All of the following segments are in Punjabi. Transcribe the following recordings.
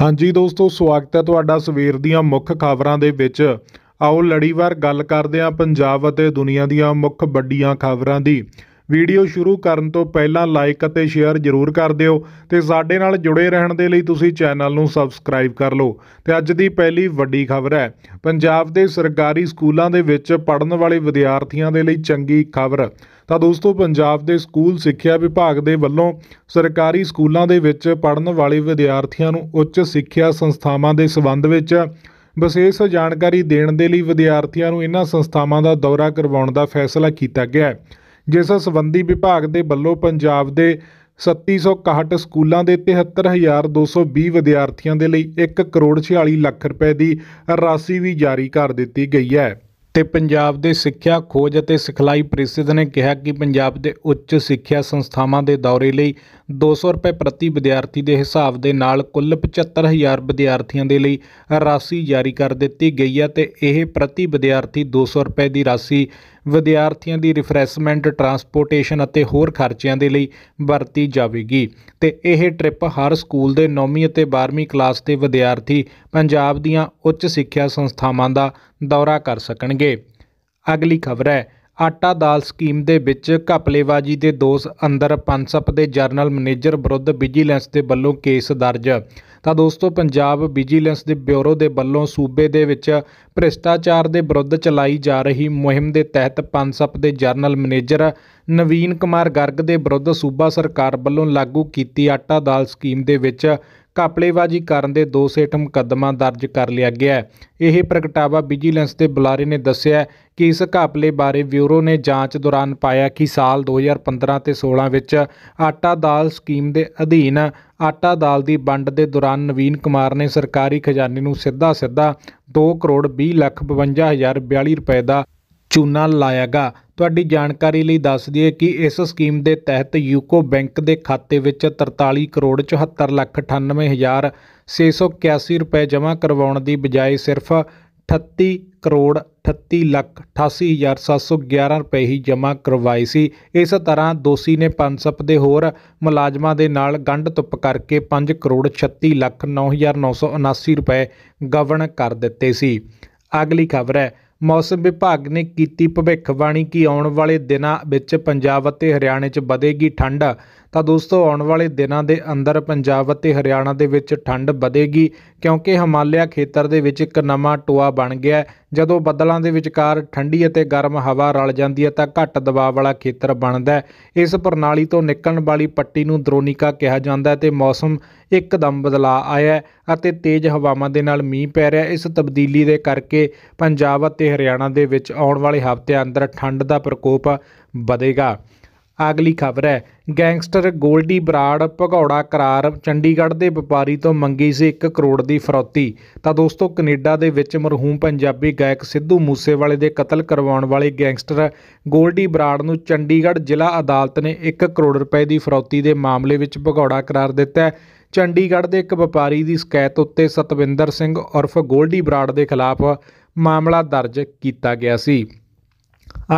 ਹਾਂਜੀ ਦੋਸਤੋ ਸਵਾਗਤ ਹੈ ਤੁਹਾਡਾ ਸਵੇਰ ਦੀਆਂ ਮੁੱਖ ਖਬਰਾਂ ਦੇ ਵਿੱਚ ਆਓ ਲੜੀਵਾਰ ਗੱਲ ਕਰਦੇ ਹਾਂ ਪੰਜਾਬ ਅਤੇ ਦੁਨੀਆ ਦੀਆਂ ਮੁੱਖ ਵੱਡੀਆਂ ਖਬਰਾਂ ਦੀ ਵੀਡੀਓ ਸ਼ੁਰੂ ਕਰਨ ਤੋਂ ਪਹਿਲਾਂ ਲਾਈਕ ਅਤੇ ਸ਼ੇਅਰ ਜ਼ਰੂਰ ਕਰ ਦਿਓ ਤੇ ਸਾਡੇ ਨਾਲ ਜੁੜੇ ਰਹਿਣ ਦੇ ਲਈ ਤੁਸੀਂ ਚੈਨਲ ਨੂੰ ਸਬਸਕ੍ਰਾਈਬ ਕਰ ਲਓ ਤੇ ਅੱਜ ਦੀ ਪਹਿਲੀ ਵੱਡੀ ਖਬਰ ਹੈ ਪੰਜਾਬ ਦੇ ਸਰਕਾਰੀ ਸਕੂਲਾਂ ਦੇ ਵਿੱਚ ਪੜਨ ਵਾਲੇ ਵਿਦਿਆਰਥੀਆਂ ਦੇ ਲਈ ਚੰਗੀ ਖਬਰ ਤਾਂ ਦੋਸਤੋ ਪੰਜਾਬ ਦੇ ਸਕੂਲ ਸਿੱਖਿਆ ਵਿਭਾਗ ਦੇ ਵੱਲੋਂ ਸਰਕਾਰੀ ਸਕੂਲਾਂ ਦੇ ਵਿੱਚ ਪੜਨ ਵਾਲੇ ਵਿਦਿਆਰਥੀਆਂ ਨੂੰ ਉੱਚ ਸਿੱਖਿਆ ਸੰਸਥਾਵਾਂ ਦੇ ਸਬੰਧ ਵਿੱਚ ਵਿਸ਼ੇਸ਼ ਜਾਣਕਾਰੀ ਦੇਣ ਦੇ ਲਈ ਵਿਦਿਆਰਥੀਆਂ ਨੂੰ ਇਹਨਾਂ ਸੰਸਥਾਵਾਂ ਦਾ ਦੌਰਾ ਕਰਵਾਉਣ ਦਾ ਫੈਸਲਾ ਕੀਤਾ ਗਿਆ ਹੈ ਜਿਸ ਸਬੰਧੀ ਵਿਭਾਗ ਦੇ ਵੱਲੋਂ ਪੰਜਾਬ ਦੇ 3761 ਸਕੂਲਾਂ ਦੇ 73220 ਵਿਦਿਆਰਥੀਆਂ ਦੇ ਲਈ 1 ਕਰੋੜ 46 ਲੱਖ ਰੁਪਏ ਦੀ ਰਾਸ਼ੀ ਵੀ ਜਾਰੀ ਕਰ ਦਿੱਤੀ ਗਈ ਹੈ ਤੇ ਪੰਜਾਬ ਦੇ ਸਿੱਖਿਆ ਖੋਜ ਅਤੇ ਸਿਖਲਾਈ ਪ੍ਰੀਸ਼ਦ ਨੇ ਕਿਹਾ ਕਿ ਪੰਜਾਬ ਦੇ ਉੱਚ ਸਿੱਖਿਆ ਸੰਸਥਾਵਾਂ ਦੇ ਦੌਰੇ ਲਈ 200 ਰੁਪਏ ਪ੍ਰਤੀ ਵਿਦਿਆਰਥੀ ਦੇ ਹਿਸਾਬ ਦੇ ਨਾਲ ਕੁੱਲ 75000 ਵਿਦਿਆਰਥੀਆਂ ਦੇ ਲਈ ਰਾਸ਼ੀ ਜਾਰੀ ਕਰ ਦਿੱਤੀ ਗਈ ਹੈ ਤੇ ਇਹ ਪ੍ਰਤੀ ਵਿਦਿਆਰਥੀ 200 ਰੁਪਏ ਦੀ ਰਾਸ਼ੀ ਵਿਦਿਆਰਥੀਆਂ ਦੀ ਰਿਫਰੈਸ਼ਮੈਂਟ ਟਰਾਂਸਪੋਰਟੇਸ਼ਨ ਅਤੇ ਹੋਰ ਖਰਚਿਆਂ ਦੇ ਲਈ ਵਰਤੀ ਜਾਵੇਗੀ ਤੇ ਇਹ ਟ੍ਰਿਪ ਹਰ ਸਕੂਲ ਦੇ 9ਵੀਂ ਅਤੇ 12ਵੀਂ ਕਲਾਸ ਦੇ ਵਿਦਿਆਰਥੀ ਪੰਜਾਬ ਦੀਆਂ ਉੱਚ ਸਿੱਖਿਆ ਸੰਸਥਾਵਾਂ ਦਾ ਦੌਰਾ ਕਰ ਸਕਣਗੇ ਅਗਲੀ ਖਬਰ ਹੈ ਆਟਾ ਦਾਲ ਸਕੀਮ ਦੇ ਵਿੱਚ ਘਪਲੇਵਾਜੀ ਦੇ ਦੋਸ਼ ਅੰਦਰ ਪੰਸਪ ਦੇ ਜਰਨਲ ਮੈਨੇਜਰ ਵਿਰੁੱਧ ਵਿਜੀਲੈਂਸ ਦੇ ਵੱਲੋਂ ਕੇਸ ਦਰਜ ਤਾਂ ਦੋਸਤੋ ਪੰਜਾਬ ਵਿਜੀਲੈਂਸ ਦੇ ਬਿਊਰੋ ਦੇ ਵੱਲੋਂ ਸੂਬੇ ਦੇ ਵਿੱਚ ਭ੍ਰਿਸ਼ਟਾਚਾਰ ਦੇ ਵਿਰੁੱਧ ਚਲਾਈ ਜਾ ਰਹੀ ਮੁਹਿੰਮ ਦੇ ਤਹਿਤ ਪੰਸਪ ਦੇ ਜਰਨਲ ਮੈਨੇਜਰ ਨਵੀਨ ਕੁਮਾਰ ਗਰਗ ਦੇ ਵਿਰੁੱਧ ਸੂਬਾ ਸਰਕਾਰ ਵੱਲੋਂ ਲਾਗੂ ਕੀਤੀ ਆਟਾ ਦਾਲ ਸਕੀਮ ਦੇ ਵਿੱਚ ਕਾਪਲੇਵਾਜੀ ਕਰਨ ਦੇ ਦੋ ਸੇਟ ਮੁਕੱਦਮਾ ਦਰਜ ਕਰ ਲਿਆ ਗਿਆ ਹੈ ਇਹ ਪ੍ਰਗਟਾਵਾ ਵਿਜੀਲੈਂਸ ਦੇ ਬੁਲਾਰੇ ਨੇ ਦੱਸਿਆ ਕਿ ਇਸ ਕਾਪਲੇ ਬਾਰੇ ਬਿਊਰੋ ਨੇ ਜਾਂਚ ਦੌਰਾਨ ਪਾਇਆ ਕਿ ਸਾਲ 2015 ਤੇ 16 ਵਿੱਚ ਆਟਾ ਦਾਲ ਸਕੀਮ ਦੇ ਅਧੀਨ ਆਟਾ ਦਾਲ ਦੀ ਵੰਡ ਦੇ ਦੌਰਾਨ ਨਵੀਨ ਕੁਮਾਰ ਨੇ ਸਰਕਾਰੀ ਖਜ਼ਾਨੇ ਨੂੰ ਸਿੱਧਾ ਸਿੱਧਾ 2 ਕਰੋੜ 20 ਲੱਖ 52 ਹਜ਼ਾਰ 42 ਰੁਪਏ ਦਾ ਚੂਨਾ ਲਾਇਆਗਾ ਤੁਹਾਡੀ ਜਾਣਕਾਰੀ ਲਈ ਦੱਸ ਦਈਏ ਕਿ ਇਸ ਸਕੀਮ ਦੇ ਤਹਿਤ ਯੂਕੋ ਬੈਂਕ ਦੇ ਖਾਤੇ ਵਿੱਚ 43 ਕਰੋੜ 74 ਲੱਖ 98 ਹਜ਼ਾਰ 681 ਰੁਪਏ ਜਮ੍ਹਾਂ ਕਰਵਾਉਣ ਦੀ ਬਜਾਏ ਸਿਰਫ 38 ਕਰੋੜ 38 ਲੱਖ 88711 ਰੁਪਏ ਹੀ ਜਮ੍ਹਾਂ ਕਰਵਾਏ ਸੀ ਇਸ ਤਰ੍ਹਾਂ ਦੋਸ਼ੀ ਨੇ ਪੰਸਪ ਦੇ ਹੋਰ ਮੁਲਾਜ਼ਮਾਂ ਦੇ ਨਾਲ ਗੰਢ ਤੁੱਪ ਕਰਕੇ 5 ਕਰੋੜ 36 ਲੱਖ 9979 ਰੁਪਏ ਗਵਨ ਕਰ ਦਿੱਤੇ ਸੀ ਅਗਲੀ ਖਬਰ ਹੈ ਮੌਸਮ ਵਿਭਾਗ ਨੇ ਕੀਤੀ ਭਵਿੱਖਬਾਣੀ ਕਿ ਆਉਣ ਵਾਲੇ ਦਿਨਾਂ ਵਿੱਚ ਪੰਜਾਬ ਅਤੇ ਹਰਿਆਣੇ 'ਚ ਵਧੇਗੀ ਠੰਡ ਤਾਂ ਦੋਸਤੋ ਆਉਣ ਵਾਲੇ ਦਿਨਾਂ ਦੇ ਅੰਦਰ ਪੰਜਾਬ ਅਤੇ ਹਰਿਆਣਾ ਦੇ ਵਿੱਚ ਠੰਡ ਵਧੇਗੀ ਕਿਉਂਕਿ ਹਿਮਾਲਿਆ ਖੇਤਰ ਦੇ ਵਿੱਚ ਇੱਕ ਨਵਾਂ ਟੋਆ ਬਣ ਗਿਆ ਜਦੋਂ ਬੱਦਲਾਂ ਦੇ ਵਿਚਕਾਰ ਠੰਡੀ ਅਤੇ ਗਰਮ ਹਵਾ ਰਲ ਜਾਂਦੀ ਹੈ ਤਾਂ ਘੱਟ ਦਬਾਅ ਵਾਲਾ ਖੇਤਰ ਬਣਦਾ ਹੈ ਇਸ ਪ੍ਰਣਾਲੀ ਤੋਂ ਨਿਕਲਣ ਵਾਲੀ ਪੱਟੀ ਨੂੰ ਦਰੋਨਿਕਾ ਕਿਹਾ ਜਾਂਦਾ ਹੈ ਤੇ ਮੌਸਮ ਇੱਕਦਮ ਬਦਲਾ ਆਇਆ ਅਤੇ ਤੇਜ਼ ਹਵਾਵਾਂ ਦੇ ਨਾਲ ਮੀਂਹ ਪੈ ਰਿਹਾ ਇਸ ਤਬਦੀਲੀ ਦੇ ਕਰਕੇ ਪੰਜਾਬ ਅਤੇ ਹਰਿਆਣਾ ਦੇ ਵਿੱਚ ਆਉਣ ਵਾਲੇ ਹਫ਼ਤੇ ਅੰਦਰ ਠੰਡ ਦਾ ਪ੍ਰਕੋਪ ਵਧੇਗਾ ਅਗਲੀ ਖਬਰ ਹੈ ਗੈਂਗਸਟਰ ਗੋਲਡੀ ਬਰਾੜ ਭਗੌੜਾ ਕਰਾਰ ਚੰਡੀਗੜ੍ਹ ਦੇ ਵਪਾਰੀ ਤੋਂ ਮੰਗੀ ਸੀ 1 ਕਰੋੜ ਦੀ ਫਰੌਤੀ ਤਾਂ ਦੋਸਤੋ ਕੈਨੇਡਾ ਦੇ ਵਿੱਚ ਮਰਹੂਮ ਪੰਜਾਬੀ ਗਾਇਕ ਸਿੱਧੂ ਮੂਸੇਵਾਲੇ ਦੇ ਕਤਲ ਕਰਵਾਉਣ ਵਾਲੇ ਗੈਂਗਸਟਰ ਗੋਲਡੀ ਬਰਾੜ ਨੂੰ ਚੰਡੀਗੜ੍ਹ ਜ਼ਿਲ੍ਹਾ ਅਦਾਲਤ ਨੇ 1 ਕਰੋੜ ਰੁਪਏ ਦੀ ਫਰੌਤੀ ਦੇ ਮਾਮਲੇ ਵਿੱਚ ਭਗੌੜਾ ਕਰਾਰ ਦਿੱਤਾ ਹੈ ਚੰਡੀਗੜ੍ਹ ਦੇ ਇੱਕ ਵਪਾਰੀ ਦੀ ਸ਼ਿਕਾਇਤ ਉੱਤੇ ਸਤਵਿੰਦਰ ਸਿੰਘ ਉਰਫ ਗੋਲਡੀ ਬਰਾੜ ਦੇ ਖਿਲਾਫ ਮਾਮਲਾ ਦਰਜ ਕੀਤਾ ਗਿਆ ਸੀ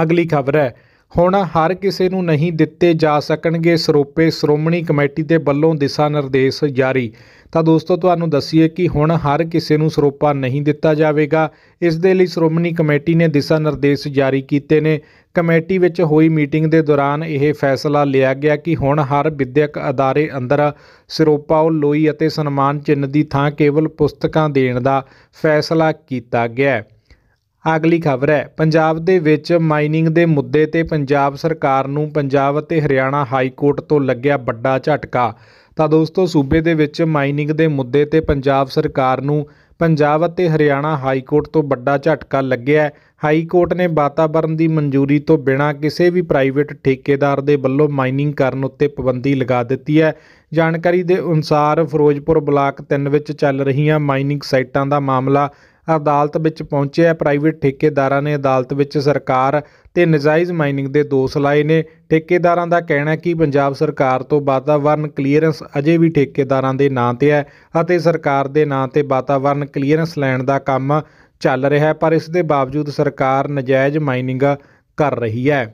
ਅਗਲੀ ਖਬਰ ਹੈ ਹੁਣ ਹਰ ਕਿਸੇ ਨੂੰ ਨਹੀਂ ਦਿੱਤੇ ਜਾ ਸਕਣਗੇ ਸਰੋਪੇ ਸ਼੍ਰੋਮਣੀ ਕਮੇਟੀ ਦੇ ਵੱਲੋਂ ਦਿਸ਼ਾ ਨਿਰਦੇਸ਼ ਜਾਰੀ ਤਾਂ ਦੋਸਤੋ ਤੁਹਾਨੂੰ ਦੱਸੀਏ ਕਿ ਹੁਣ ਹਰ ਕਿਸੇ ਨੂੰ ਸਰੋਪਾ ਨਹੀਂ ਦਿੱਤਾ ਜਾਵੇਗਾ ਇਸ ਦੇ ਲਈ ਸ਼੍ਰੋਮਣੀ ਕਮੇਟੀ ਨੇ ਦਿਸ਼ਾ ਨਿਰਦੇਸ਼ ਜਾਰੀ ਕੀਤੇ ਨੇ ਕਮੇਟੀ ਵਿੱਚ ਹੋਈ ਮੀਟਿੰਗ ਦੇ ਦੌਰਾਨ ਇਹ ਫੈਸਲਾ ਲਿਆ ਗਿਆ ਕਿ ਹੁਣ ਹਰ ਵਿਦਿਅਕ ਅਦਾਰੇ ਅੰਦਰ ਸਰੋਪਾ ਲੋਈ ਅਤੇ ਸਨਮਾਨ ਚਿੰਨ੍ਹ ਦੀ ਥਾਂ ਕੇਵਲ ਪੁਸਤਕਾਂ ਦੇਣ ਦਾ ਫੈਸਲਾ ਕੀਤਾ ਗਿਆ ਹੈ ਅਗਲੀ ਖਬਰ ਹੈ ਪੰਜਾਬ ਦੇ ਵਿੱਚ ਮਾਈਨਿੰਗ ਦੇ ਮੁੱਦੇ ਤੇ ਪੰਜਾਬ ਸਰਕਾਰ ਨੂੰ ਪੰਜਾਬ ਅਤੇ ਹਰਿਆਣਾ ਹਾਈ ਕੋਰਟ ਤੋਂ ਲੱਗਿਆ ਵੱਡਾ ਝਟਕਾ ਤਾਂ ਦੋਸਤੋ ਸੂਬੇ ਦੇ ਵਿੱਚ ਮਾਈਨਿੰਗ ਦੇ ਮੁੱਦੇ ਤੇ ਪੰਜਾਬ ਸਰਕਾਰ ਨੂੰ ਪੰਜਾਬ ਅਤੇ ਹਰਿਆਣਾ ਹਾਈ ਕੋਰਟ ਤੋਂ ਵੱਡਾ ਝਟਕਾ ਲੱਗਿਆ ਹਾਈ ਕੋਰਟ ਨੇ ਵਾਤਾਵਰਣ ਦੀ ਮਨਜ਼ੂਰੀ ਤੋਂ ਬਿਨਾਂ ਕਿਸੇ ਵੀ ਪ੍ਰਾਈਵੇਟ ਠੇਕੇਦਾਰ ਦੇ ਵੱਲੋਂ ਮਾਈਨਿੰਗ ਕਰਨ ਉੱਤੇ ਪਾਬੰਦੀ ਲਗਾ ਦਿੱਤੀ ਹੈ ਜਾਣਕਾਰੀ ਦੇ ਅਨੁਸਾਰ ਫਿਰੋਜ਼ਪੁਰ ਬਲਾਕ 3 ਵਿੱਚ ਚੱਲ ਰਹੀਆਂ ਮਾਈਨਿੰਗ ਸਾਈਟਾਂ ਦਾ ਮਾਮਲਾ ਅਦਾਲਤ ਵਿੱਚ ਪਹੁੰਚਿਆ ਪ੍ਰਾਈਵੇਟ ਠੇਕੇਦਾਰਾਂ ਨੇ ਅਦਾਲਤ ਵਿੱਚ ਸਰਕਾਰ ਤੇ ਨਜਾਇਜ਼ ਮਾਈਨਿੰਗ ਦੇ ਦੋਸ਼ ਲਾਏ ਨੇ ਠੇਕੇਦਾਰਾਂ ਦਾ ਕਹਿਣਾ ਹੈ ਕਿ ਪੰਜਾਬ ਸਰਕਾਰ ਤੋਂ ਵਾਤਾਵਰਣ ਕਲੀਅਰੈਂਸ ਅਜੇ ਵੀ ਠੇਕੇਦਾਰਾਂ ਦੇ ਨਾਂ ਤੇ ਹੈ ਅਤੇ ਸਰਕਾਰ ਦੇ ਨਾਂ ਤੇ ਵਾਤਾਵਰਣ ਕਲੀਅਰੈਂਸ ਲੈਣ ਦਾ ਕੰਮ ਚੱਲ ਰਿਹਾ ਹੈ ਪਰ ਇਸ ਦੇ ਬਾਵਜੂਦ ਸਰਕਾਰ ਨਜਾਇਜ਼ ਮਾਈਨਿੰਗ ਕਰ ਰਹੀ ਹੈ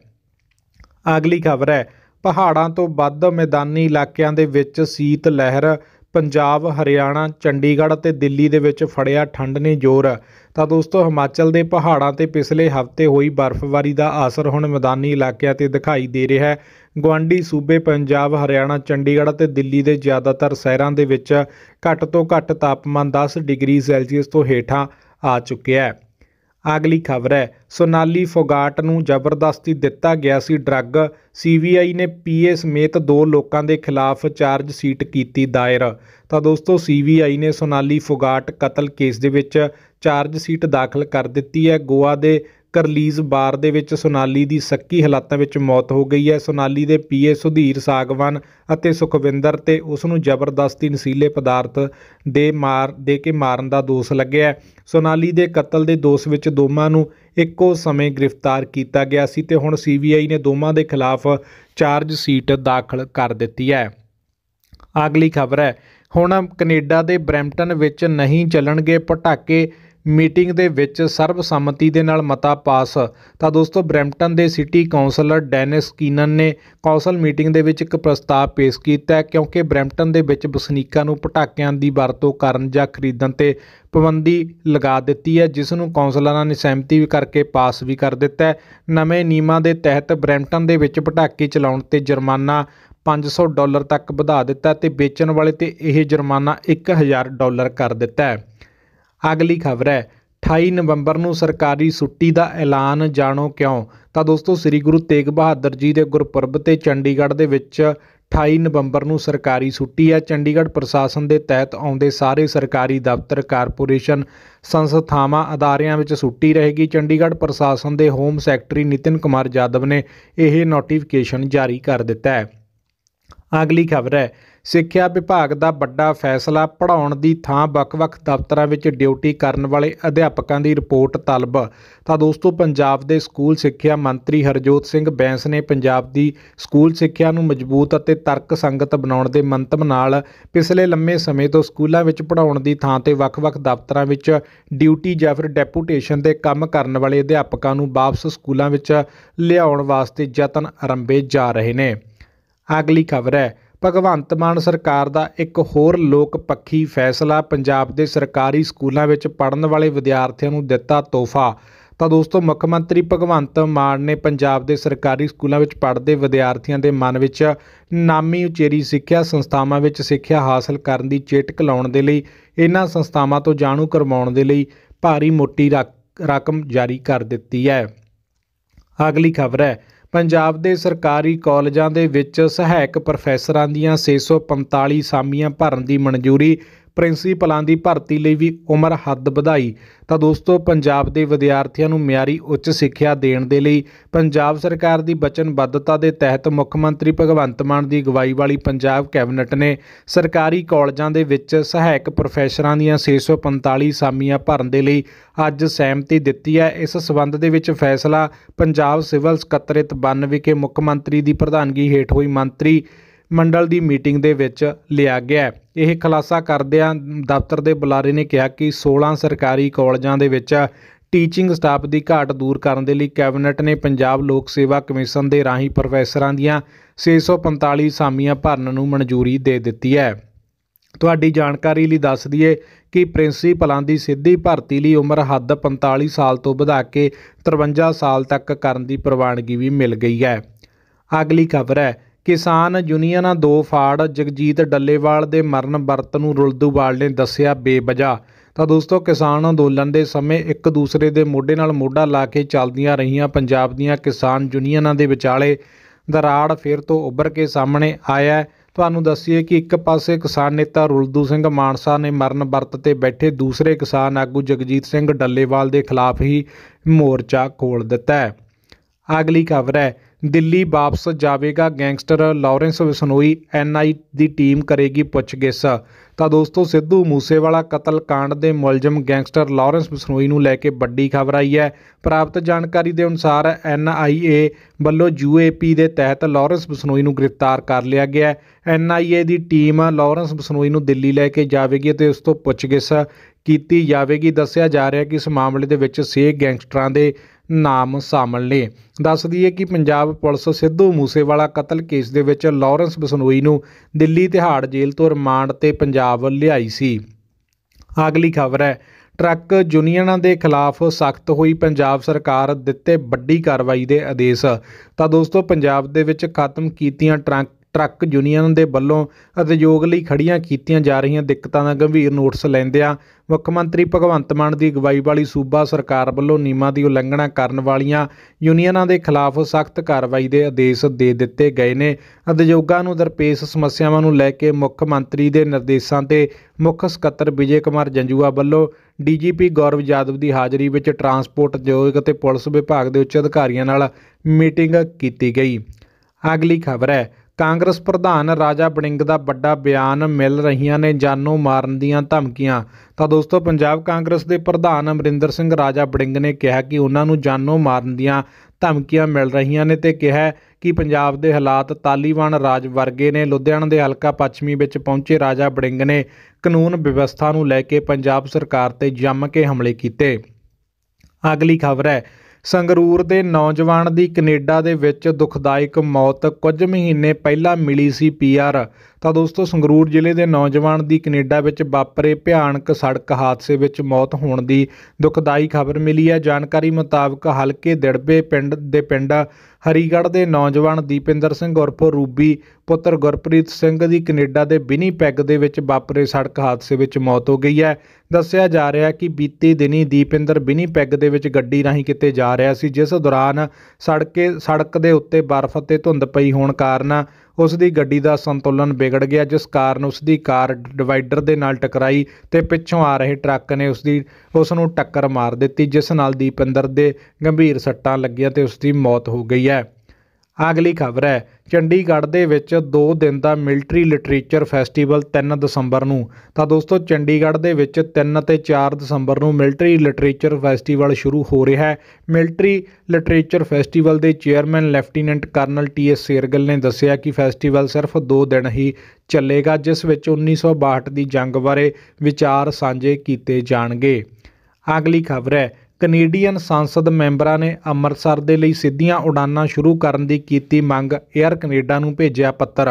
ਅਗਲੀ ਖਬਰ ਹੈ ਪਹਾੜਾਂ ਤੋਂ ਵੱਧ ਮੈਦਾਨੀ ਇਲਾਕਿਆਂ ਦੇ ਵਿੱਚ ਸੀਤ ਲਹਿਰ ਪੰਜਾਬ ਹਰਿਆਣਾ ਚੰਡੀਗੜ੍ਹ ਅਤੇ ਦਿੱਲੀ ਦੇ ਵਿੱਚ ਫੜਿਆ ਠੰਡ ਨੇ ਜ਼ੋਰ ਤਾਂ ਦੋਸਤੋ ਹਿਮਾਚਲ ਦੇ ਪਹਾੜਾਂ ਤੇ ਪਿਛਲੇ ਹਫ਼ਤੇ ਹੋਈ ਬਰਫ਼ਬਾਰੀ ਦਾ ਅਸਰ ਹੁਣ ਮੈਦਾਨੀ ਇਲਾਕਿਆਂ ਤੇ ਦਿਖਾਈ ਦੇ ਰਿਹਾ ਹੈ ਗਵਾਂਡੀ ਸੂਬੇ ਪੰਜਾਬ ਹਰਿਆਣਾ ਚੰਡੀਗੜ੍ਹ ਅਤੇ ਦਿੱਲੀ ਦੇ ਜ਼ਿਆਦਾਤਰ ਸ਼ਹਿਰਾਂ ਦੇ ਵਿੱਚ ਘੱਟ ਤੋਂ ਘੱਟ ਤਾਪਮਾਨ 10 ਡਿਗਰੀ ਸੈਲਸੀਅਸ ਤੋਂ ਹੇਠਾਂ ਆ ਚੁੱਕਿਆ ਹੈ ਅਗਲੀ ਖਬਰ ਹੈ ਸੋਨਾਲੀ ਫੋਗਾਟ ਨੂੰ ਜ਼ਬਰਦਸਤੀ ਦਿੱਤਾ ਗਿਆ ਸੀ ਡਰੱਗ ਸੀਬੀਆਈ ਨੇ ਪੀਏ ਸਮੇਤ ਦੋ ਲੋਕਾਂ ਦੇ ਖਿਲਾਫ ਚਾਰਜ ਸ਼ੀਟ ਕੀਤੀ ਦਾਇਰ ਤਾਂ ਦੋਸਤੋ ਸੀਬੀਆਈ ਨੇ ਸੋਨਾਲੀ ਫੋਗਾਟ ਕਤਲ ਕੇਸ ਦੇ ਵਿੱਚ ਚਾਰਜ ਸ਼ੀਟ ਦਾਖਲ ਕਰ ਦਿੱਤੀ ਹੈ ਗੋਆ ਦੇ ਰਿਲੀਜ਼ ਬਾਰ ਦੇ ਵਿੱਚ ਸੋਨਾਲੀ ਦੀ ਸੱਕੀ ਹਾਲਾਤਾਂ ਵਿੱਚ ਮੌਤ ਹੋ ਗਈ ਹੈ ਸੋਨਾਲੀ ਦੇ ਪੀਏ ਸੁਧੀਰ ਸਾਗਵਾਨ ਅਤੇ ਸੁਖਵਿੰਦਰ ਤੇ ਉਸ ਨੂੰ ਜ਼ਬਰਦਸਤੀ ਨਸ਼ੀਲੇ ਪਦਾਰਥ ਦੇ ਮਾਰ ਦੇ ਕੇ ਮਾਰਨ ਦਾ ਦੋਸ਼ ਲੱਗਿਆ ਸੋਨਾਲੀ ਦੇ ਕਤਲ ਦੇ ਦੋਸ਼ ਵਿੱਚ ਦੋਵਾਂ ਨੂੰ ਇੱਕੋ ਸਮੇਂ ਗ੍ਰਿਫਤਾਰ ਕੀਤਾ ਗਿਆ ਸੀ ਤੇ ਹੁਣ ਸੀਬੀਆਈ ਨੇ ਦੋਵਾਂ ਦੇ ਖਿਲਾਫ ਚਾਰਜ ਸ਼ੀਟ ਦਾਖਲ ਕਰ ਦਿੱਤੀ ਹੈ ਅਗਲੀ ਖਬਰ ਹੈ ਹੁਣ ਕੈਨੇਡਾ ਦੇ ਬ੍ਰੈਂਪਟਨ ਵਿੱਚ ਨਹੀਂ ਚੱਲਣਗੇ ਪਟਾਕੇ ਮੀਟਿੰਗ ਦੇ ਵਿੱਚ ਸਰਬਸੰਮਤੀ ਦੇ ਨਾਲ ਮਤਾ ਪਾਸ ਤਾਂ ਦੋਸਤੋ ਬ੍ਰੈਂਪਟਨ ਦੇ ਸਿਟੀ ਕਾਉਂਸਲਰ ਡੈਨਿਸ ਕੀਨਨ ਨੇ ਕਾਉਂਸਲ ਮੀਟਿੰਗ ਦੇ ਵਿੱਚ ਇੱਕ ਪ੍ਰਸਤਾਵ ਪੇਸ਼ ਕੀਤਾ ਕਿਉਂਕਿ ਬ੍ਰੈਂਪਟਨ ਦੇ ਵਿੱਚ ਵਸਨੀਕਾਂ ਨੂੰ ਪਟਾਕਿਆਂ ਦੀ ਵਰਤੋਂ ਕਰਨ ਜਾਂ ਖਰੀਦਣ ਤੇ ਪਾਬੰਦੀ ਲਗਾ ਦਿੱਤੀ ਹੈ ਜਿਸ ਨੂੰ ਕਾਉਂਸਲਰਾਂ ਨੇ ਸਹਿਮਤੀ ਵੀ ਕਰਕੇ ਪਾਸ ਵੀ ਕਰ ਦਿੱਤਾ ਨਵੇਂ ਨਿਯਮਾਂ ਦੇ ਤਹਿਤ ਬ੍ਰੈਂਪਟਨ ਦੇ ਵਿੱਚ ਪਟਾਕੇ ਚਲਾਉਣ ਤੇ ਜੁਰਮਾਨਾ 500 ਡਾਲਰ ਤੱਕ ਵਧਾ ਦਿੱਤਾ ਤੇ ਵੇਚਣ ਵਾਲੇ ਤੇ ਇਹ ਜੁਰਮਾਨਾ 1000 ਡਾਲਰ ਕਰ ਦਿੱਤਾ ਹੈ ਅਗਲੀ ਖਬਰ ਹੈ 28 ਨਵੰਬਰ ਨੂੰ ਸਰਕਾਰੀ ਛੁੱਟੀ ਦਾ ਐਲਾਨ ਜਾਣੋ ਕਿਉਂ ਤਾਂ ਦੋਸਤੋ ਸ੍ਰੀ ਗੁਰੂ ਤੇਗ ਬਹਾਦਰ ਜੀ ਦੇ ਗੁਰਪੁਰਬ ਤੇ ਚੰਡੀਗੜ੍ਹ ਦੇ ਵਿੱਚ 28 ਨਵੰਬਰ ਨੂੰ ਸਰਕਾਰੀ ਛੁੱਟੀ ਹੈ ਚੰਡੀਗੜ੍ਹ ਪ੍ਰਸ਼ਾਸਨ ਦੇ ਤਹਿਤ ਆਉਂਦੇ ਸਾਰੇ ਸਰਕਾਰੀ ਦਫ਼ਤਰ ਕਾਰਪੋਰੇਸ਼ਨ ਸੰਸਥਾਵਾਂ ਅਦਾਰਿਆਂ ਵਿੱਚ ਛੁੱਟੀ ਰਹੇਗੀ ਚੰਡੀਗੜ੍ਹ ਪ੍ਰਸ਼ਾਸਨ ਦੇ ਹੋਮ ਸੈਕਟਰੀ ਨਿਤਿਨ ਕੁਮਾਰ ਜਾਦਵ ਨੇ ਇਹ ਨੋਟੀਫਿਕੇਸ਼ਨ ਜਾਰੀ ਕਰ ਦਿੱਤਾ ਹੈ ਅਗਲੀ ਖਬਰ ਹੈ ਸਿੱਖਿਆ ਵਿਭਾਗ ਦਾ ਵੱਡਾ ਫੈਸਲਾ ਪੜਾਉਣ ਦੀ ਥਾਂ ਵੱਖ-ਵੱਖ ਦਫ਼ਤਰਾਂ ਵਿੱਚ ਡਿਊਟੀ ਕਰਨ ਵਾਲੇ ਅਧਿਆਪਕਾਂ ਦੀ ਰਿਪੋਰਟ ਤਲਬ ਤਾਂ ਦੋਸਤੋ ਪੰਜਾਬ ਦੇ ਸਕੂਲ ਸਿੱਖਿਆ ਮੰਤਰੀ ਹਰਜੋਤ ਸਿੰਘ ਬੈਂਸ ਨੇ ਪੰਜਾਬ ਦੀ ਸਕੂਲ ਸਿੱਖਿਆ ਨੂੰ ਮਜ਼ਬੂਤ ਅਤੇ ਤਰਕਸੰਗਤ ਬਣਾਉਣ ਦੇ ਮੰਤਵ ਨਾਲ ਪਿਛਲੇ ਲੰਮੇ ਸਮੇਂ ਤੋਂ ਸਕੂਲਾਂ ਵਿੱਚ ਪੜਾਉਣ ਦੀ ਥਾਂ ਤੇ ਵੱਖ-ਵੱਖ ਦਫ਼ਤਰਾਂ ਵਿੱਚ ਡਿਊਟੀ ਜਾਂ ਫਿਰ ਡੈਪੂਟੇਸ਼ਨ ਦੇ ਕੰਮ ਕਰਨ ਵਾਲੇ ਅਧਿਆਪਕਾਂ ਨੂੰ ਵਾਪਸ ਸਕੂਲਾਂ ਵਿੱਚ ਲਿਆਉਣ ਵਾਸਤੇ ਯਤਨ ਆਰੰਭੇ ਜਾ ਰਹੇ ਨੇ ਅਗਲੀ ਖਬਰ ਹੈ ਭਗਵੰਤ ਮਾਨ ਸਰਕਾਰ ਦਾ ਇੱਕ ਹੋਰ ਲੋਕ ਪੱਖੀ ਫੈਸਲਾ ਪੰਜਾਬ ਦੇ ਸਰਕਾਰੀ ਸਕੂਲਾਂ ਵਿੱਚ ਪੜਨ ਵਾਲੇ ਵਿਦਿਆਰਥੀਆਂ ਨੂੰ ਦਿੱਤਾ ਤੋਹਫਾ ਤਾਂ ਦੋਸਤੋ ਮੁੱਖ ਮੰਤਰੀ ਭਗਵੰਤ ਮਾਨ ਨੇ ਪੰਜਾਬ ਦੇ ਸਰਕਾਰੀ ਸਕੂਲਾਂ ਵਿੱਚ ਪੜ੍ਹਦੇ ਵਿਦਿਆਰਥੀਆਂ ਦੇ ਮਨ ਵਿੱਚ ਨਾਮੀ ਉਚੇਰੀ ਸਿੱਖਿਆ ਸੰਸਥਾਵਾਂ ਵਿੱਚ ਸਿੱਖਿਆ ਹਾਸਲ ਕਰਨ ਦੀ ਚੇਟਕ ਲਾਉਣ ਦੇ ਲਈ ਇਹਨਾਂ ਸੰਸਥਾਵਾਂ ਤੋਂ ਜਾਣੂ ਕਰਵਾਉਣ ਦੇ ਲਈ ਭਾਰੀ ਮੋਟੀ ਰਕਮ ਜਾਰੀ ਕਰ ਦਿੱਤੀ ਹੈ ਅਗਲੀ ਖਬਰ ਹੈ ਪੰਜਾਬ ਦੇ ਸਰਕਾਰੀ ਕਾਲਜਾਂ ਦੇ ਵਿੱਚ ਸਹਾਇਕ ਪ੍ਰੋਫੈਸਰਾਂ ਦੀਆਂ 645 ਸਾਮੀਆਂ ਭਰਨ ਦੀ ਮਨਜ਼ੂਰੀ ਪ੍ਰਿੰਸੀਪਲਾਂ ਦੀ ਭਰਤੀ ਲਈ ਵੀ ਉਮਰ ਹੱਦ ਵਧਾਈ ਤਾਂ ਦੋਸਤੋ ਪੰਜਾਬ ਦੇ ਵਿਦਿਆਰਥੀਆਂ ਨੂੰ ਮਿਆਰੀ ਉੱਚ ਸਿੱਖਿਆ ਦੇਣ ਦੇ ਲਈ ਪੰਜਾਬ ਸਰਕਾਰ ਦੀ ਵਚਨਬੱਧਤਾ ਦੇ ਤਹਿਤ ਮੁੱਖ ਮੰਤਰੀ ਭਗਵੰਤ ਮਾਨ ਦੀ ਅਗਵਾਈ ਵਾਲੀ ਪੰਜਾਬ ਕੈਬਨਿਟ ਨੇ ਸਰਕਾਰੀ ਕਾਲਜਾਂ ਦੇ ਵਿੱਚ ਸਹਾਇਕ ਪ੍ਰੋਫੈਸਰਾਂ ਦੀਆਂ 645 ਸਾਮੀਆਂ ਭਰਨ ਦੇ ਲਈ ਅੱਜ ਸਹਿਮਤੀ ਦਿੱਤੀ ਹੈ ਇਸ ਸਬੰਧ ਦੇ ਵਿੱਚ ਫੈਸਲਾ ਪੰਜਾਬ ਸਿਵਲ ਸਕੱਤਰੇਤ 92 ਵਿਖੇ ਮੁੱਖ ਮੰਤਰੀ ਦੀ ਪ੍ਰਧਾਨਗੀ ਹੇਠ ਹੋਈ ਮੰਤਰੀ ਮੰਡਲ ਦੀ ਮੀਟਿੰਗ ਦੇ ਵਿੱਚ ਲਿਆ ਗਿਆ ਇਹ ਖੁਲਾਸਾ ਕਰਦਿਆਂ ਦਫ਼ਤਰ ਦੇ ਬੁਲਾਰੇ ਨੇ ਕਿਹਾ ਕਿ 16 ਸਰਕਾਰੀ ਕਾਲਜਾਂ ਦੇ ਵਿੱਚ ਟੀਚਿੰਗ ਸਟਾਫ ਦੀ ਘਾਟ ਦੂਰ ਕਰਨ ਦੇ ਲਈ ਕੈਬਨਿਟ ਨੇ ਪੰਜਾਬ ਲੋਕ ਸੇਵਾ ਕਮਿਸ਼ਨ ਦੇ ਰਾਹੀਂ ਪ੍ਰੋਫੈਸਰਾਂ ਦੀਆਂ 645 ਸਾਮੀਆਂ ਭਰਨ ਨੂੰ ਮਨਜ਼ੂਰੀ ਦੇ ਦਿੱਤੀ ਹੈ ਤੁਹਾਡੀ ਜਾਣਕਾਰੀ ਲਈ ਦੱਸ ਦਈਏ ਕਿ ਪ੍ਰਿੰਸੀਪਲਾਂ ਦੀ ਸਿੱਧੀ ਭਰਤੀ ਲਈ ਉਮਰ ਹੱਦ 45 ਸਾਲ ਤੋਂ ਵਧਾ ਕੇ 53 ਸਾਲ ਤੱਕ ਕਰਨ ਦੀ ਪ੍ਰਵਾਨਗੀ ਵੀ ਮਿਲ ਗਈ ਹੈ ਅਗਲੀ ਖਬਰ ਹੈ ਕਿਸਾਨ ਯੂਨੀਅਨਾਂ ਦੋ ਫਾੜ ਜਗਜੀਤ ਡੱਲੇਵਾਲ ਦੇ ਮਰਨ ਵਰਤ ਨੂੰ ਰੁਲਦੂਵਾਲ ਨੇ ਦੱਸਿਆ ਬੇਵਜਾ ਤਾਂ ਦੋਸਤੋ ਕਿਸਾਨ ਅੰਦੋਲਨ ਦੇ ਸਮੇਂ ਇੱਕ ਦੂਸਰੇ ਦੇ ਮੋਢੇ ਨਾਲ ਮੋਢਾ ਲਾ ਕੇ ਚੱਲਦੀਆਂ ਰਹੀਆਂ ਪੰਜਾਬ ਦੀਆਂ ਕਿਸਾਨ ਯੂਨੀਅਨਾਂ ਦੇ ਵਿਚਾਲੇ ਦਰਾੜ ਫਿਰ ਤੋਂ ਉੱਭਰ ਕੇ ਸਾਹਮਣੇ ਆਇਆ ਤੁਹਾਨੂੰ ਦੱਸੀਏ ਕਿ ਇੱਕ ਪਾਸੇ ਕਿਸਾਨ ਨੇਤਾ ਰੁਲਦੂ ਸਿੰਘ ਮਾਨਸਾ ਨੇ ਮਰਨ ਵਰਤ ਤੇ ਬੈਠੇ ਦੂਸਰੇ ਕਿਸਾਨ ਆਗੂ ਜਗਜੀਤ ਸਿੰਘ ਡੱਲੇਵਾਲ ਦੇ ਖਿਲਾਫ ਹੀ ਮੋਰਚਾ ਖੋਲ ਦਿੱਤਾ ਹੈ ਅਗਲੀ ਖਬਰ ਹੈ ਦਿੱਲੀ ਵਾਪਸ ਜਾਵੇਗਾ ਗੈਂਗਸਟਰ ਲਾਰੈਂਸ ਬਿਸ਼ਨੋਈ ਐਨਆਈ ਦੀ ਟੀਮ ਕਰੇਗੀ ਪੁੱਛਗਿੱਛ ਤਾਂ ਦੋਸਤੋ ਸਿੱਧੂ ਮੂਸੇਵਾਲਾ ਕਤਲ ਕਾਂਡ ਦੇ ਮੁਲਜ਼ਮ ਗੈਂਗਸਟਰ ਲਾਰੈਂਸ ਬਸਨੋਈ ਨੂੰ ਲੈ ਕੇ ਵੱਡੀ ਖਬਰ ਆਈ ਹੈ ਪ੍ਰਾਪਤ ਜਾਣਕਾਰੀ ਦੇ ਅਨੁਸਾਰ ਐਨਆਈਏ ਵੱਲੋਂ ਯੂਏਪੀ ਦੇ ਤਹਿਤ ਲਾਰੈਂਸ ਬਸਨੋਈ ਨੂੰ ਗ੍ਰਿਫਤਾਰ ਕਰ ਲਿਆ ਗਿਆ ਹੈ ਐਨਆਈਏ ਦੀ ਟੀਮ ਲਾਰੈਂਸ ਬਸਨੋਈ ਨੂੰ ਦਿੱਲੀ ਲੈ ਕੇ ਜਾਵੇਗੀ ਤੇ ਉਸ ਤੋਂ ਪੁੱਛਗਿੱਛ ਕੀਤੀ ਜਾਵੇਗੀ ਦੱਸਿਆ ਜਾ ਰਿਹਾ ਕਿ ਇਸ ਮਾਮਲੇ ਦੇ ਵਿੱਚ ਸੇ ਗੈਂਗਸਟਰਾਂ ਦੇ ਨਾਮ ਸ਼ਾਮਲ ਨੇ ਦੱਸ ਦਈਏ ਕਿ ਪੰਜਾਬ ਪੁਲਿਸ ਸਿੱਧੂ ਮੂਸੇਵਾਲਾ ਕਤਲ ਕੇਸ ਦੇ ਵਿੱਚ ਲਾਰੈਂਸ ਬਸਨੋਈ ਨੂੰ ਦਿੱਲੀ ਤਿਹਾੜ ਜੇਲ੍ਹ ਤੋਂ ਰਿਮਾਂਡ ਤੇ ਪੰਜਾਬ ਪੰਜਾਬ ਲਿਆਈ ਸੀ ਅਗਲੀ ਖਬਰ ਹੈ ਟਰੱਕ ਯੂਨੀਅਨਾਂ ਦੇ ਖਿਲਾਫ ਸਖਤ ਹੋਈ ਪੰਜਾਬ ਸਰਕਾਰ ਦਿੱਤੇ ਵੱਡੀ ਕਾਰਵਾਈ ਦੇ ਆਦੇਸ਼ ਤਾਂ ਦੋਸਤੋ ਪੰਜਾਬ ਦੇ ਵਿੱਚ ਖਤਮ ਕੀਤੀਆਂ ਟਰੱਕ ਟਰੱਕ ਯੂਨੀਅਨ ਦੇ ਵੱਲੋਂ ਉਦਯੋਗ ਲਈ ਖੜੀਆਂ ਕੀਤੀਆਂ ਜਾ ਰਹੀਆਂ ਦਿੱਕਤਾਂ ਦਾ ਗੰਭੀਰ ਨੋਟਿਸ ਲੈਂਦਿਆਂ ਮੁੱਖ ਮੰਤਰੀ ਭਗਵੰਤ ਮਾਨ ਦੀ ਅਗਵਾਈ ਵਾਲੀ ਸੂਬਾ ਸਰਕਾਰ ਵੱਲੋਂ ਨੀਮਾ ਦੀ ਉਲੰਘਣਾ ਕਰਨ ਵਾਲੀਆਂ ਯੂਨੀਅਨਾਂ ਦੇ ਖਿਲਾਫ ਸਖਤ ਕਾਰਵਾਈ ਦੇ ਆਦੇਸ਼ ਦੇ ਦਿੱਤੇ ਗਏ ਨੇ ਉਦਯੋਗਾਂ ਨੂੰ ਦਰਪੇਸ਼ ਸਮੱਸਿਆਵਾਂ ਨੂੰ ਲੈ ਕੇ ਮੁੱਖ ਮੰਤਰੀ ਦੇ ਨਿਰਦੇਸ਼ਾਂ ਤੇ ਮੁੱਖ ਸਕੱਤਰ ਵਿਜੇ ਕੁਮਾਰ ਜੰਜੂਆ ਵੱਲੋਂ ਡੀਜੀਪੀ ਗੌਰਵ ਜਾਦਵ ਦੀ ਹਾਜ਼ਰੀ ਵਿੱਚ ਟਰਾਂਸਪੋਰਟ ਉਦਯੋਗ ਅਤੇ ਪੁਲਿਸ ਵਿਭਾਗ ਦੇ ਉੱਚ ਅਧਿਕਾਰੀਆਂ ਨਾਲ ਮੀਟਿੰਗ ਕੀਤੀ ਗਈ ਅਗਲੀ ਖਬਰ ਹੈ ਕਾਂਗਰਸ ਪ੍ਰਧਾਨ ਰਾਜਾ ਬੜਿੰਗ ਦਾ ਵੱਡਾ ਬਿਆਨ ਮਿਲ ਰਹੀਆਂ ਨੇ ਜਾਨੋ ਮਾਰਨ ਦੀਆਂ ਧਮਕੀਆਂ ਤਾਂ ਦੋਸਤੋ ਪੰਜਾਬ ਕਾਂਗਰਸ ਦੇ ਪ੍ਰਧਾਨ ਅਮਰਿੰਦਰ ਸਿੰਘ ਰਾਜਾ ਬੜਿੰਗ ਨੇ ਕਿਹਾ ਕਿ ਉਹਨਾਂ ਨੂੰ ਜਾਨੋ ਮਾਰਨ ਦੀਆਂ ਧਮਕੀਆਂ ਮਿਲ ਰਹੀਆਂ ਨੇ ਤੇ ਕਿਹਾ ਕਿ ਪੰਜਾਬ ਦੇ ਹਾਲਾਤ ਤਾਲੀਬਾਨ ਰਾਜ ਵਰਗੇ ਨੇ ਲੁਧਿਆਣਾ ਦੇ ਹਲਕਾ ਪੱਛਮੀ ਵਿੱਚ ਪਹੁੰਚੇ ਰਾਜਾ ਬੜਿੰਗ ਨੇ ਕਾਨੂੰਨ ਵਿਵਸਥਾ ਨੂੰ ਲੈ ਕੇ ਪੰਜਾਬ ਸਰਕਾਰ ਤੇ ਜੰਮ ਕੇ ਹਮਲੇ ਕੀਤੇ ਅਗਲੀ ਖਬਰ ਹੈ ਸੰਗਰੂਰ ਦੇ ਨੌਜਵਾਨ ਦੀ ਕੈਨੇਡਾ ਦੇ ਵਿੱਚ ਦੁਖਦਾਇਕ ਮੌਤ ਕੁਝ ਮਹੀਨੇ ਪਹਿਲਾਂ ਮਿਲੀ ਸੀ ਪੀਆਰ ਤਾਂ ਦੋਸਤੋ ਸੰਗਰੂਰ ਜ਼ਿਲ੍ਹੇ ਦੇ ਨੌਜਵਾਨ ਦੀ ਕੈਨੇਡਾ ਵਿੱਚ ਵਾਪਰੇ ਭਿਆਨਕ ਸੜਕ ਹਾਦਸੇ ਵਿੱਚ ਮੌਤ ਹੋਣ ਦੀ ਦੁਖਦਾਈ ਖਬਰ ਮਿਲੀ ਹੈ ਜਾਣਕਾਰੀ ਮੁਤਾਬਕ ਹਲਕੇ ਦਿੜਬੇ ਪਿੰਡ ਦੇ ਪਿੰਡ ਹਰੀਗੜ੍ਹ ਦੇ ਨੌਜਵਾਨ ਦੀਪਿੰਦਰ ਸਿੰਘ ਉਰਫ ਰੂਬੀ ਪੁੱਤਰ ਗੁਰਪ੍ਰੀਤ ਸਿੰਘ ਦੀ ਕੈਨੇਡਾ ਦੇ ਪੈਗ ਦੇ ਵਿੱਚ ਵਾਪਰੇ ਸੜਕ ਹਾਦਸੇ ਵਿੱਚ ਮੌਤ ਹੋ ਗਈ ਹੈ ਦੱਸਿਆ ਜਾ ਰਿਹਾ ਕਿ ਬੀਤੇ ਦਿਨੀ ਦੀਪਿੰਦਰ ਪੈਗ ਦੇ ਵਿੱਚ ਗੱਡੀ ਰਾਹੀਂ ਕਿਤੇ ਜਾ ਰਿਹਾ ਸੀ ਜਿਸ ਦੌਰਾਨ ਸੜਕੇ ਸੜਕ ਦੇ ਉੱਤੇ ਬਰਫ਼ ਅਤੇ ਧੁੰਦ ਪਈ ਹੋਣ ਕਾਰਨ ਉਸ ਦੀ ਗੱਡੀ ਦਾ ਸੰਤੁਲਨ ਵਿਗੜ ਗਿਆ ਜਿਸ ਕਾਰਨ ਉਸ ਦੀ ਕਾਰ ਡਿਵਾਈਡਰ ਦੇ ਨਾਲ ਟਕਰਾਈ ਤੇ ਪਿੱਛੋਂ ਆ ਰਹੇ ਟਰੱਕ ਨੇ ਉਸ ਦੀ ਉਸ ਨੂੰ ਟੱਕਰ ਮਾਰ ਦਿੱਤੀ ਜਿਸ ਨਾਲ ਦੀਪਿੰਦਰ ਦੇ ਗੰਭੀਰ ਸੱਟਾਂ ਲੱਗੀਆਂ ਤੇ ਉਸ ਦੀ ਮੌਤ ਹੋ ਗਈ ਹੈ ਅਗਲੀ ਖਬਰ ਹੈ ਚੰਡੀਗੜ੍ਹ ਦੇ ਵਿੱਚ 2 ਦਿਨ ਦਾ ਮਿਲਟਰੀ ਲਿਟਰੇਚਰ ਫੈਸਟੀਵਲ 3 ਦਸੰਬਰ ਨੂੰ ਤਾਂ ਦੋਸਤੋ ਚੰਡੀਗੜ੍ਹ ਦੇ ਵਿੱਚ 3 ਅਤੇ 4 ਦਸੰਬਰ ਨੂੰ ਮਿਲਟਰੀ ਲਿਟਰੇਚਰ ਫੈਸਟੀਵਲ ਸ਼ੁਰੂ ਹੋ ਰਿਹਾ ਹੈ ਮਿਲਟਰੀ ਲਿਟਰੇਚਰ ਫੈਸਟੀਵਲ ਦੇ chairman lieutenant colonel T S Shergill ਨੇ ਦੱਸਿਆ ਕਿ ਫੈਸਟੀਵਲ ਸਿਰਫ 2 ਦਿਨ ਹੀ ਚੱਲੇਗਾ ਜਿਸ ਵਿੱਚ 1962 ਦੀ ਜੰਗ ਬਾਰੇ ਵਿਚਾਰ ਸਾਂਝੇ ਕੀਤੇ ਜਾਣਗੇ ਅਗਲੀ ਖਬਰ ਹੈ ਕੈਨੇਡੀਅਨ ਸੰਸਦ ਮੈਂਬਰਾਂ ਨੇ ਅੰਮ੍ਰਿਤਸਰ ਦੇ ਲਈ ਸਿੱਧੀਆਂ ਉਡਾਨਾਂ ਸ਼ੁਰੂ ਕਰਨ ਦੀ ਕੀਤੀ ਮੰਗ 에ਅਰ ਕੈਨੇਡਾ ਨੂੰ ਭੇਜਿਆ ਪੱਤਰ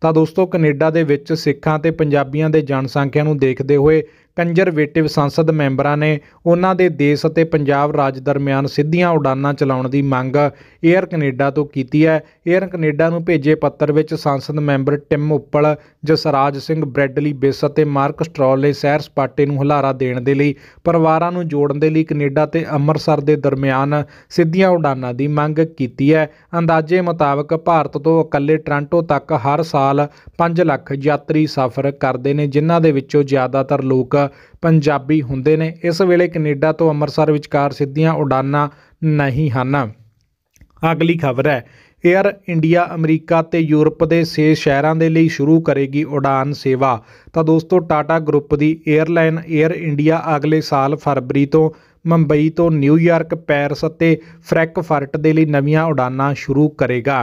ਤਾਂ ਦੋਸਤੋ ਕੈਨੇਡਾ ਦੇ ਵਿੱਚ ਸਿੱਖਾਂ ਤੇ ਪੰਜਾਬੀਆਂ ਦੇ ਜਨਸੰਖਿਆ ਨੂੰ ਦੇਖਦੇ ਹੋਏ ਕੰਜ਼ਰਵੇਟਿਵ ਸੰਸਦ ਮੈਂਬਰਾਂ ਨੇ ਉਹਨਾਂ ਦੇ ਦੇਸ਼ ਅਤੇ ਪੰਜਾਬ ਰਾਜ ਦਰਮਿਆਨ ਸਿੱਧੀਆਂ ਉਡਾਨਾਂ ਚਲਾਉਣ ਦੀ ਮੰਗ 에ਅਰ ਕੈਨੇਡਾ ਤੋਂ ਕੀਤੀ ਹੈ 에ਅਰ ਕੈਨੇਡਾ ਨੂੰ ਭੇਜੇ ਪੱਤਰ ਵਿੱਚ ਸੰਸਦ member Tim Uppal Jasraj Singh Bradley ਬਿਸ ਅਤੇ ਮਾਰਕ ਸਟ੍ਰੋਲ ਨੇ ਸੈਰ ਸਪਾਟੇ ਨੂੰ ਹਲਾਰਾ ਦੇਣ ਦੇ ਲਈ ਪਰਿਵਾਰਾਂ ਨੂੰ ਜੋੜਨ ਦੇ ਲਈ ਕੈਨੇਡਾ ਤੇ ਅੰਮ੍ਰਿਤਸਰ ਦੇ ਦਰਮਿਆਨ ਸਿੱਧੀਆਂ ਉਡਾਨਾਂ ਦੀ ਮੰਗ ਕੀਤੀ ਹੈ ਅੰਦਾਜ਼ੇ ਮੁਤਾਬਕ ਭਾਰਤ ਤੋਂ ਇਕੱਲੇ ਟ੍ਰਾਂਟੋ ਤੱਕ ਹਰ ਸਾਲ ਸਾਲ 5 ਲੱਖ ਯਾਤਰੀ ਸਫ਼ਰ ਕਰਦੇ ਨੇ ਜਿਨ੍ਹਾਂ ਦੇ ਵਿੱਚੋਂ ਜ਼ਿਆਦਾਤਰ ਲੋਕ ਪੰਜਾਬੀ ਹੁੰਦੇ ਨੇ ਇਸ ਵੇਲੇ ਕੈਨੇਡਾ ਤੋਂ ਅੰਮ੍ਰਿਤਸਰ ਵਿਚਕਾਰ ਸਿੱਧੀਆਂ ਉਡਾਨਾਂ ਨਹੀਂ ਹਨ ਅਗਲੀ ਖਬਰ ਹੈ 에ਅਰ ਇੰਡੀਆ ਅਮਰੀਕਾ ਤੇ ਯੂਰਪ ਦੇ 6 ਸ਼ਹਿਰਾਂ ਦੇ ਲਈ ਸ਼ੁਰੂ ਕਰੇਗੀ ਉਡਾਨ ਸੇਵਾ ਤਾਂ ਦੋਸਤੋ ਟਾਟਾ ਗਰੁੱਪ ਦੀ 에ਅਰਲਾਈਨ 에ਅਰ ਇੰਡੀਆ ਅਗਲੇ ਸਾਲ ਫਰਵਰੀ ਤੋਂ ਮੁੰਬਈ ਤੋਂ ਨਿਊਯਾਰਕ ਪੈਰਿਸ ਅਤੇ ਫ੍ਰੈਂਕਫਰਟ ਦੇ ਲਈ ਨਵੀਆਂ ਉਡਾਨਾਂ ਸ਼ੁਰੂ ਕਰੇਗਾ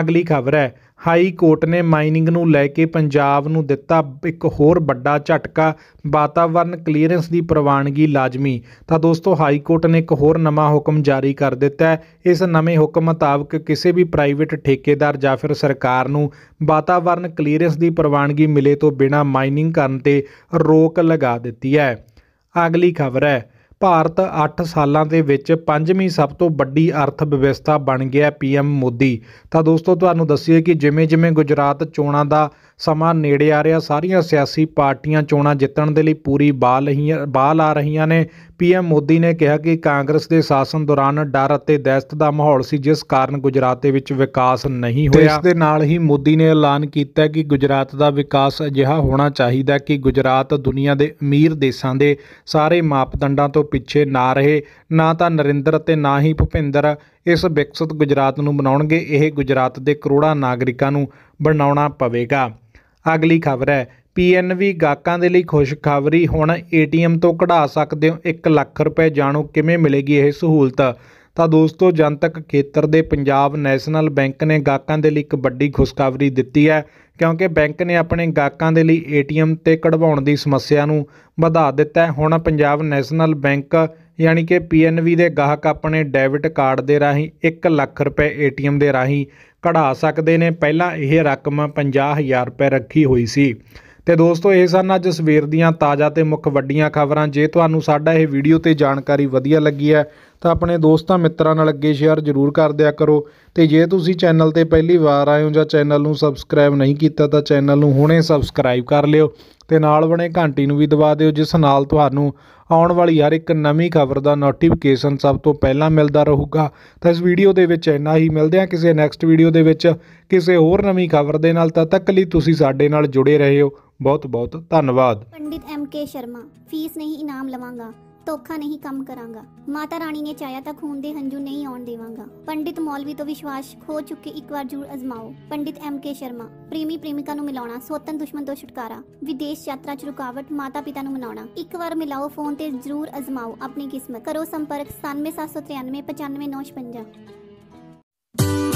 ਅਗਲੀ ਖਬਰ ਹੈ ਹਾਈ ਕੋਰਟ ਨੇ ਮਾਈਨਿੰਗ ਨੂੰ ਲੈ ਕੇ ਪੰਜਾਬ ਨੂੰ ਦਿੱਤਾ ਇੱਕ ਹੋਰ ਵੱਡਾ ਝਟਕਾ ਵਾਤਾਵਰਣ ਕਲੀਅਰੈਂਸ ਦੀ ਪ੍ਰਵਾਨਗੀ ਲਾਜ਼ਮੀ ਤਾਂ ਦੋਸਤੋ ਹਾਈ ਕੋਰਟ ਨੇ ਇੱਕ ਹੋਰ ਨਵਾਂ ਹੁਕਮ ਜਾਰੀ ਕਰ ਦਿੱਤਾ ਹੈ ਇਸ ਨਵੇਂ ਹੁਕਮ ਮੁਤਾਬਕ ਕਿਸੇ ਵੀ ਪ੍ਰਾਈਵੇਟ ਠੇਕੇਦਾਰ ਜਾਂ ਫਿਰ ਸਰਕਾਰ ਨੂੰ ਵਾਤਾਵਰਣ ਕਲੀਅਰੈਂਸ ਦੀ ਪ੍ਰਵਾਨਗੀ ਮਿਲੇ ਤੋਂ ਬਿਨਾਂ ਮਾਈਨਿੰਗ ਕਰਨ ਤੇ ਰੋਕ ਲਗਾ ਦਿੱਤੀ ਹੈ ਅਗਲੀ ਖਬਰ ਹੈ ਭਾਰਤ 8 ਸਾਲਾਂ ਦੇ ਵਿੱਚ ਪੰਜਵੀਂ ਸਭ ਤੋਂ ਵੱਡੀ ਅਰਥ ਵਿਵਸਥਾ ਬਣ ਗਿਆ ਪੀਐਮ ਮੋਦੀ ਤਾਂ ਦੋਸਤੋ ਤੁਹਾਨੂੰ ਦੱਸੀਏ ਕਿ ਜਿਵੇਂ-ਜਿਵੇਂ ਗੁਜਰਾਤ ਚੋਣਾਂ ਦਾ ਸਮਾਂ ਨੇੜੇ ਆ ਰਿਹਾ ਸਾਰੀਆਂ ਸਿਆਸੀ ਪਾਰਟੀਆਂ ਚੋਣਾਂ ਜਿੱਤਣ ਦੇ ਲਈ ਪੂਰੀ ਬਾਲ ਰਹੀਆਂ ਬਾਲ ਆ ਰਹੀਆਂ ਨੇ ਪੀਐਮ ਮੋਦੀ ਨੇ ਕਿਹਾ ਕਿ ਕਾਂਗਰਸ ਦੇ ਸ਼ਾਸਨ ਦੌਰਾਨ ਡਰ ਅਤੇ ਦਹਿਸ਼ਤ ਦਾ ਮਾਹੌਲ ਸੀ ਜਿਸ ਕਾਰਨ ਗੁਜਰਾਤ ਦੇ ਵਿੱਚ ਵਿਕਾਸ ਨਹੀਂ ਹੋਇਆ ਇਸ ਦੇ ਨਾਲ ਹੀ ਮੋਦੀ ਨੇ ਐਲਾਨ ਕੀਤਾ ਕਿ ਗੁਜਰਾਤ ਦਾ ਵਿਕਾਸ ਅਜਿਹਾ ਹੋਣਾ ਚਾਹੀਦਾ ਕਿ ਗੁਜਰਾਤ ਦੁਨੀਆ ਦੇ ਅਮੀਰ ਦੇਸ਼ਾਂ ਦੇ ਸਾਰੇ ਮਾਪਦੰਡਾਂ ਤੋਂ ਪਿੱਛੇ ਨਾ ਰਹੇ ਨਾ ਤਾਂ ਨਰਿੰਦਰ ਅਤੇ ਨਾ ਹੀ ਭੁਪਿੰਦਰ ਇਸ ਵਿਕਸਿਤ ਗੁਜਰਾਤ ਨੂੰ ਬਣਾਉਣਗੇ ਇਹ ਗੁਜਰਾਤ ਦੇ ਕਰੋੜਾਂ ਨਾਗਰਿਕਾਂ ਨੂੰ ਬਣਾਉਣਾ ਪਵੇਗਾ ਅਗਲੀ ਖਬਰ ਹੈ ਪੀਐਨਵੀ ਗਾਹਕਾਂ ਦੇ ਲਈ ਖੁਸ਼ਖਬਰੀ ਹੁਣ ਏਟੀਐਮ ਤੋਂ ਕਢਾ ਸਕਦੇ ਹੋ 1 ਲੱਖ ਰੁਪਏ ਜਾਣੋ ਕਿਵੇਂ ਮਿਲੇਗੀ ਇਹ ਸਹੂਲਤ ਤਾਂ ਦੋਸਤੋ ਜਨਤਕ ਖੇਤਰ ਦੇ ਪੰਜਾਬ ਨੈਸ਼ਨਲ ਬੈਂਕ ਨੇ ਗਾਹਕਾਂ ਦੇ ਲਈ ਇੱਕ ਵੱਡੀ ਖੁਸ਼ਖਬਰੀ ਦਿੱਤੀ ਹੈ ਕਿਉਂਕਿ ਬੈਂਕ ਨੇ ਆਪਣੇ ਗਾਹਕਾਂ ਦੇ ਲਈ ਏਟੀਐਮ ਤੇ ਕਢਵਾਉਣ ਦੀ ਸਮੱਸਿਆ ਨੂੰ ਵਧਾ ਦਿੱਤਾ ਹੈ ਹੁਣ ਪੰਜਾਬ ਨੈਸ਼ਨਲ ਬੈਂਕ ਯਾਨੀ ਕਿ ਪੀਐਨਵੀ ਦੇ ਗਾਹਕ ਆਪਣੇ ਡੈਬਿਟ ਕਾਰਡ ਦੇ ਰਾਹੀਂ 1 ਲੱਖ ਰੁਪਏ ਏਟੀਐਮ ਦੇ ਰਾਹੀਂ ਕਢਾ ਸਕਦੇ ਨੇ ਪਹਿਲਾਂ ਇਹ ਰਕਮ 50000 ਰੁਪਏ ਰੱਖੀ ਹੋਈ ਸੀ ਤੇ ਦੋਸਤੋ ਇਹ ਸਨ ਅੱਜ ਸਵੇਰ ਦੀਆਂ ਤਾਜ਼ਾ ਤੇ ਮੁੱਖ ਵੱਡੀਆਂ ਖਬਰਾਂ ਜੇ ਤੁਹਾਨੂੰ ਸਾਡਾ ਇਹ ਵੀਡੀਓ ਤੇ ਜਾਣਕਾਰੀ ਵਧੀਆ ਲੱਗੀ ਹੈ ਤਾਂ ਆਪਣੇ ਦੋਸਤਾਂ ਮਿੱਤਰਾਂ ਨਾਲ ਅੱਗੇ ਸ਼ੇਅਰ ਜ਼ਰੂਰ ਕਰ ਦਿਆ ਕਰੋ ਤੇ ਜੇ ਤੁਸੀਂ ਚੈਨਲ ਤੇ ਪਹਿਲੀ ਵਾਰ ਆਏ ਹੋ ਜਾਂ ਚੈਨਲ ਨੂੰ ਸਬਸਕ੍ਰਾਈਬ ਨਹੀਂ ਕੀਤਾ ਤਾਂ ਚੈਨਲ ਨੂੰ ਹੁਣੇ ਸਬਸਕ੍ਰਾਈਬ ਕਰ ਲਿਓ ਤੇ ਨਾਲ ਬਣੇ ਘੰਟੀ ਨੂੰ ਵੀ ਦਬਾ ਦਿਓ ਜਿਸ ਨਾਲ ਤੁਹਾਨੂੰ ਆਉਣ ਵਾਲੀ ਹਰ ਇੱਕ ਨਵੀਂ ਖਬਰ ਦਾ ਨੋਟੀਫਿਕੇਸ਼ਨ ਸਭ ਤੋਂ ਪਹਿਲਾਂ ਮਿਲਦਾ ਰਹੂਗਾ ਤਾਂ ਇਸ ਵੀਡੀਓ ਦੇ ਵਿੱਚ ਇੰਨਾ ਹੀ ਮਿਲਦੇ ਹਾਂ ਕਿਸੇ ਨੈਕਸਟ ਵੀਡੀਓ ਦੇ ਵਿੱਚ ਕਿਸੇ ਹੋਰ ਨਵੀਂ ਖਬਰ ਦੇ ਨਾਲ ਤਦ ਤੱਕ ਲਈ ਤੁਸੀਂ ਸਾਡੇ ਨਾਲ ਜੁੜੇ ਰਹੇ ਹੋ ਬਹੁਤ ਬਹੁਤ ਧੰਨਵਾਦ Pandit M K Sharma fees ਨਹੀਂ ਇਨਾਮ ਲਵਾਂਗਾ ਤੋਖਾ ਨਹੀਂ ਕੰਮ ਕਰਾਂਗਾ ਮਾਤਾ ਰਾਣੀ ਨੇ ਚਾਇਆ ਤਾਂ ਖੂਨ ਦੇ ਹੰਝੂ ਨਹੀਂ ਆਉਣ ਦੇਵਾਂਗਾ ਪੰਡਿਤ ਮੌਲਵੀ ਤੋਂ ਵਿਸ਼ਵਾਸ ਖੋ ਚੁੱਕੇ ਇੱਕ ਵਾਰ ਜੂਰ ਅਜ਼ਮਾਓ ਪੰਡਿਤ ਐਮ ਕੇ ਸ਼ਰਮਾ ਪ੍ਰੇਮੀ ਪ੍ਰੇਮਿਕਾ ਨੂੰ ਮਿਲਾਉਣਾ ਸੋਤਨ ਦੁਸ਼ਮਣ ਤੋਂ ਛੁਟਕਾਰਾ ਵਿਦੇਸ਼ ਯਾਤਰਾ 'ਚ ਰੁਕਾਵਟ ਮਾਤਾ ਪਿਤਾ ਨੂੰ ਮਨਾਉਣਾ ਇੱਕ ਵਾਰ ਮਿਲਾਓ ਫੋਨ ਤੇ ਜ਼ਰੂਰ ਅਜ਼ਮਾਓ ਆਪਣੀ ਕਿਸਮਤ ਕਰੋ ਸੰਪਰਕ 9773995955